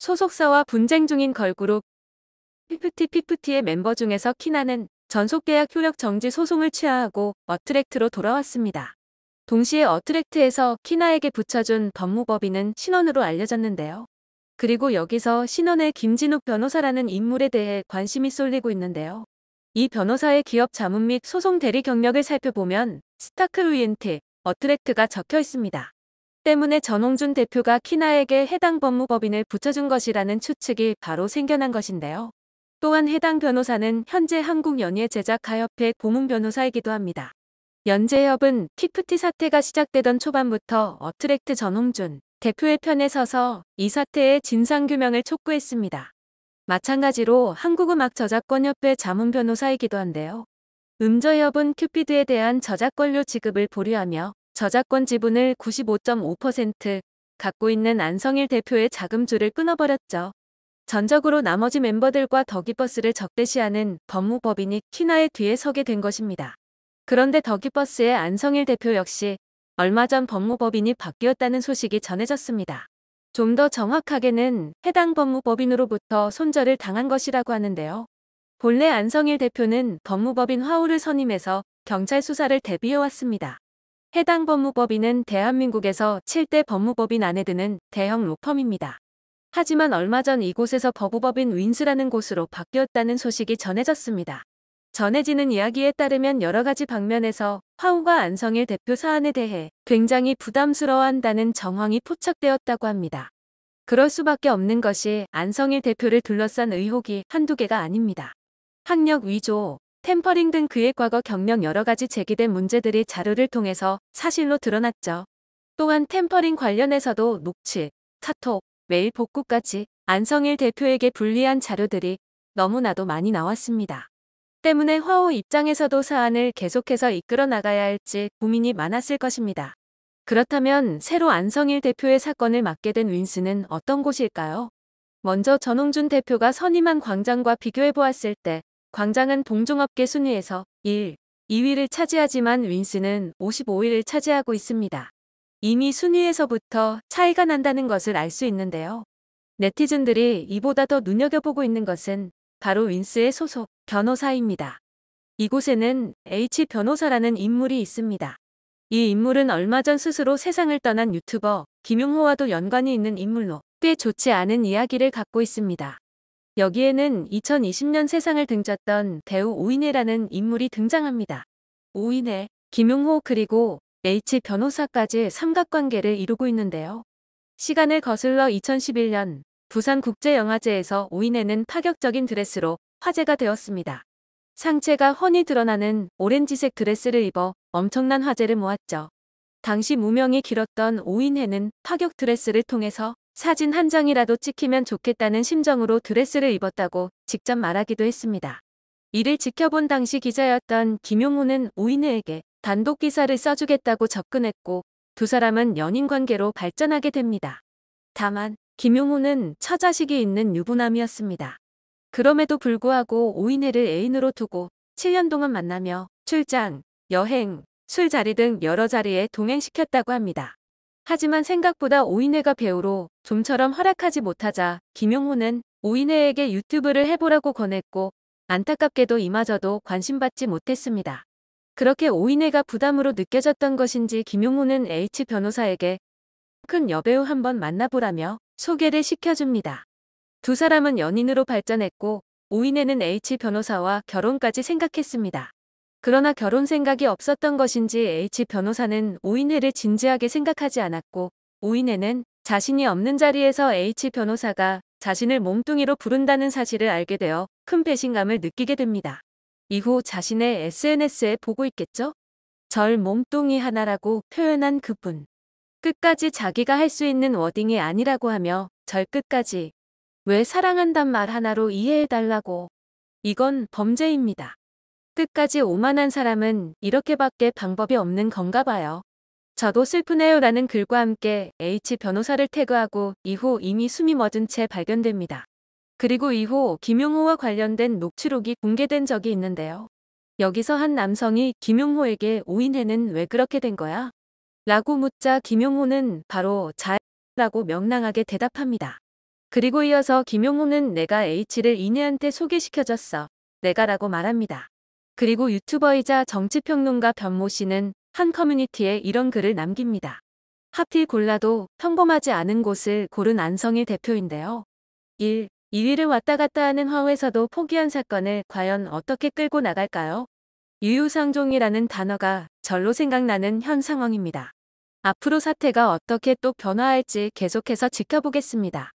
소속사와 분쟁 중인 걸그룹 피프티피프티의 멤버 중에서 키나는 전속계약 효력 정지 소송을 취하하고 어트랙트로 돌아왔습니다. 동시에 어트랙트에서 키나에게 붙여준 법무법인은 신원으로 알려졌는데요. 그리고 여기서 신원의 김진욱 변호사라는 인물에 대해 관심이 쏠리고 있는데요. 이 변호사의 기업 자문 및 소송 대리 경력을 살펴보면 스타크 루인트, 어트랙트가 적혀 있습니다. 때문에 전홍준 대표가 키나에게 해당 법무법인을 붙여준 것이라는 추측이 바로 생겨난 것인데요. 또한 해당 변호사는 현재 한국연예 제작가협회 고문 변호사이기도 합니다. 연재협은 피프티 사태가 시작되던 초반부터 어트랙트 전홍준 대표의 편에 서서 이 사태의 진상규명을 촉구했습니다. 마찬가지로 한국음악 저작권협회 자문 변호사이기도 한데요. 음저협은 큐피드에 대한 저작권료 지급을 보류하며 저작권 지분을 95.5% 갖고 있는 안성일 대표의 자금줄을 끊어버렸죠. 전적으로 나머지 멤버들과 더기버스를 적대시하는 법무법인이 키나의 뒤에 서게 된 것입니다. 그런데 더기버스의 안성일 대표 역시 얼마 전 법무법인이 바뀌었다는 소식이 전해졌습니다. 좀 더 정확하게는 해당 법무법인으로부터 손절을 당한 것이라고 하는데요. 본래 안성일 대표는 법무법인 화우를 선임해서 경찰 수사를 대비해왔습니다. 해당 법무법인은 대한민국에서 7대 법무법인 안에 드는 대형 로펌입니다. 하지만 얼마 전 이곳에서 법무법인 윈스라는 곳으로 바뀌었다는 소식이 전해졌습니다. 전해지는 이야기에 따르면 여러 가지 방면에서 화우가 안성일 대표 사안에 대해 굉장히 부담스러워한다는 정황이 포착되었다고 합니다. 그럴 수밖에 없는 것이 안성일 대표를 둘러싼 의혹이 한두 개가 아닙니다. 학력 위조, 템퍼링 등 그의 과거 경력 여러 가지 제기된 문제들이 자료를 통해서 사실로 드러났죠. 또한 템퍼링 관련해서도 녹취, 카톡, 메일 복구까지 안성일 대표에게 불리한 자료들이 너무나도 많이 나왔습니다. 때문에 화호 입장에서도 사안을 계속해서 이끌어 나가야 할지 고민이 많았을 것입니다. 그렇다면 새로 안성일 대표의 사건을 맡게 된 윈스는 어떤 곳일까요? 먼저 전홍준 대표가 선임한 광장과 비교해 보았을 때 광장은 동종업계 순위에서 1, 2위를 차지하지만 윈스는 55위를 차지하고 있습니다. 이미 순위에서부터 차이가 난다는 것을 알 수 있는데요. 네티즌들이 이보다 더 눈여겨보고 있는 것은 바로 윈스의 소속 변호사입니다. 이곳에는 H 변호사라는 인물이 있습니다. 이 인물은 얼마 전 스스로 세상을 떠난 유튜버 김용호와도 연관이 있는 인물로 꽤 좋지 않은 이야기를 갖고 있습니다. 여기에는 2020년 세상을 등졌던 배우 오인혜라는 인물이 등장합니다. 오인혜, 김용호 그리고 H 변호사까지 삼각관계를 이루고 있는데요. 시간을 거슬러 2011년 부산국제영화제에서 오인혜는 파격적인 드레스로 화제가 되었습니다. 상체가 훤히 드러나는 오렌지색 드레스를 입어 엄청난 화제를 모았죠. 당시 무명이 길었던 오인혜는 파격 드레스를 통해서 사진 한 장이라도 찍히면 좋겠다는 심정으로 드레스를 입었다고 직접 말하기도 했습니다. 이를 지켜본 당시 기자였던 김용호는 우인우에게 단독 기사를 써주겠다고 접근했고 두 사람은 연인 관계로 발전하게 됩니다. 다만 김용호는 처자식이 있는 유부남이었습니다. 그럼에도 불구하고 오인혜를 애인으로 두고 7년 동안 만나며 출장, 여행, 술자리 등 여러 자리에 동행시켰다고 합니다. 하지만 생각보다 오인혜가 배우로 좀처럼 허락하지 못하자 김용호는 오인혜에게 유튜브를 해보라고 권했고 안타깝게도 이마저도 관심받지 못했습니다. 그렇게 오인혜가 부담으로 느껴졌던 것인지 김용호는 H 변호사에게 큰 여배우 한번 만나보라며 소개를 시켜줍니다. 두 사람은 연인으로 발전했고 오인혜는 H 변호사와 결혼까지 생각했습니다. 그러나 결혼 생각이 없었던 것인지 H 변호사는 오인혜를 진지하게 생각하지 않았고 오인혜는 자신이 없는 자리에서 H 변호사가 자신을 몸뚱이로 부른다는 사실을 알게 되어 큰 배신감을 느끼게 됩니다. 이후 자신의 SNS에 보고 있겠죠? 절 몸뚱이 하나라고 표현한 그분. 끝까지 자기가 할 수 있는 워딩이 아니라고 하며 절 끝까지 왜 사랑한단 말 하나로 이해해달라고. 이건 범죄입니다. 끝까지 오만한 사람은 이렇게밖에 방법이 없는 건가 봐요. 저도 슬프네요 라는 글과 함께 H 변호사를 태그하고 이후 이미 숨이 멎은 채 발견됩니다. 그리고 이후 김용호와 관련된 녹취록이 공개된 적이 있는데요. 여기서 한 남성이 김용호에게 오인해는 왜 그렇게 된 거야? 라고 묻자 김용호는 바로 자라고 명랑하게 대답합니다. 그리고 이어서 김용호는 내가 H를 이내한테 소개시켜줬어. 내가라고 말합니다. 그리고 유튜버이자 정치평론가 변모 씨는 한 커뮤니티에 이런 글을 남깁니다. 하필 골라도 평범하지 않은 곳을 고른 안성일 대표인데요. 1. 2위를 왔다 갔다 하는 화우에서도 포기한 사건을 과연 어떻게 끌고 나갈까요? 유유상종이라는 단어가 절로 생각나는 현 상황입니다. 앞으로 사태가 어떻게 또 변화할지 계속해서 지켜보겠습니다.